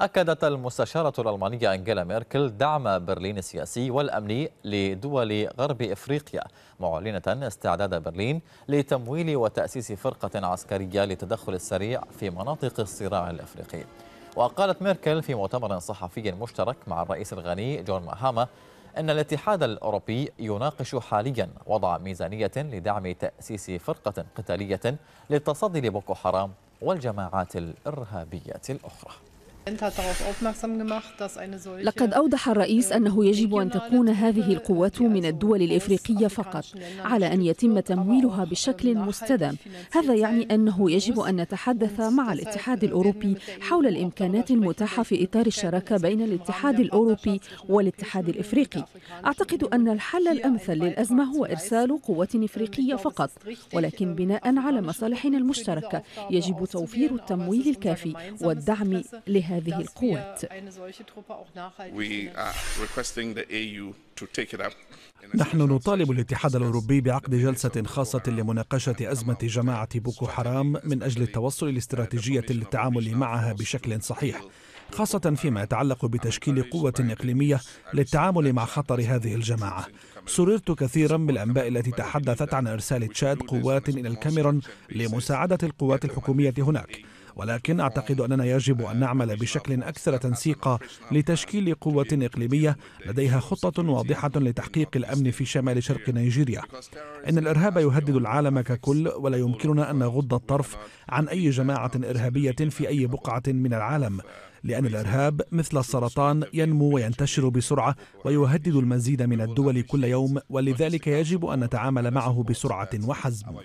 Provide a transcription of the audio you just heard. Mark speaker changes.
Speaker 1: أكدت المستشارة الألمانية أنجيلا ميركل دعم برلين السياسي والأمني لدول غرب إفريقيا معلنة استعداد برلين لتمويل وتأسيس فرقة عسكرية للتدخل السريع في مناطق الصراع الأفريقي وقالت ميركل في مؤتمر صحفي مشترك مع الرئيس الغني جون ماهاما أن الاتحاد الأوروبي يناقش حاليا وضع ميزانية لدعم تأسيس فرقة قتالية للتصدي لبوكو حرام والجماعات الإرهابية الأخرى
Speaker 2: لقد أوضح الرئيس أنه يجب أن تكون هذه القوات من الدول الإفريقية فقط على أن يتم تمويلها بشكل مستدام هذا يعني أنه يجب أن نتحدث مع الاتحاد الأوروبي حول الإمكانات المتاحة في إطار الشراكة بين الاتحاد الأوروبي والاتحاد الإفريقي أعتقد أن الحل الأمثل للأزمة هو إرسال قوات إفريقية فقط ولكن ähm, بناء على مصالحنا المشتركة يجب توفير التمويل الكافي والدعم لهذه هذه
Speaker 1: القوات
Speaker 3: نحن نطالب الاتحاد الأوروبي بعقد جلسة خاصة لمناقشة أزمة جماعة بوكو حرام من أجل التوصل لاستراتيجية للتعامل معها بشكل صحيح خاصة فيما يتعلق بتشكيل قوة إقليمية للتعامل مع خطر هذه الجماعة سررت كثيرا بالأنباء التي تحدثت عن إرسال تشاد قوات إلى الكاميرون لمساعدة القوات الحكومية هناك ولكن آه، أعتقد أننا يجب أن آه، نعمل بشكل آه، أكثر تنسيقا لتشكيل قوة إقليمية لديها خطة واضحة لتحقيق الأمن في شمال شرق نيجيريا إن الإرهاب يهدد العالم ككل ولا يمكننا أن نغض الطرف عن أي جماعة إرهابية في أي بقعة من العالم لأن الإرهاب مثل السرطان ينمو وينتشر بسرعة ويهدد المزيد من الدول كل يوم ولذلك يجب أن نتعامل معه بسرعة وحزم